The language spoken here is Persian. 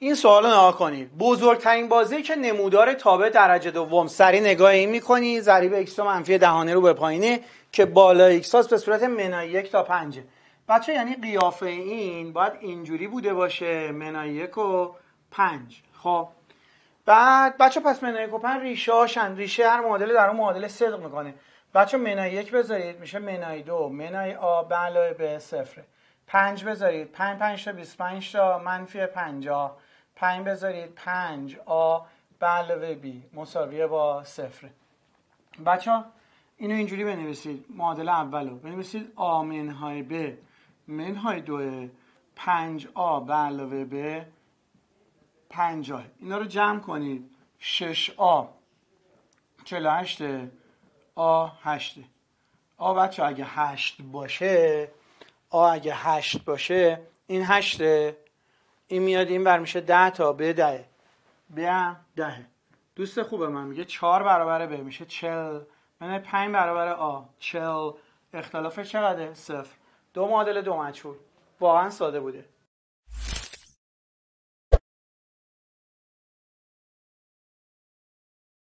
این سوال نها کنید بزرگترین بازی که نمودار تابع درجه دوم سری نگاه این میکنی ضریب ایکس و منفی دهانه رو به پایینه که بالا هاست به صورت منای یک تا پنجه بچه یعنی قیافه این باید اینجوری بوده باشه منای یک و پنج خب بعد بچه پس منای یک و پنج ریشه هاشن ریشه هر معادله در اون معادله صدق میکنه بچه منای یک بذارید میشه منای دو منای به علاوه به صفره پنج بذارید پنج پنج تا بیست پنج تا منفی پنجاه 5 بذارید 5 آ به علاوه بی با صفر بچه ها اینو اینجوری بنویسید معادله اولو بنویسید آ منهای ب منهای دو 5 آ به علاوه 50 اینا رو جمع کنید 6 آ 48 آ 8 آ بچه اگه 8 باشه آ اگه 8 باشه این 8 این میاد این بر میشه ده تا به دهه به دهه دوست خوبه من میگه چهار برابر به میشه چل من پنج برابر آ چل اختلاف چقدره؟ صفر دو معادل دو مجهول واقعا ساده بوده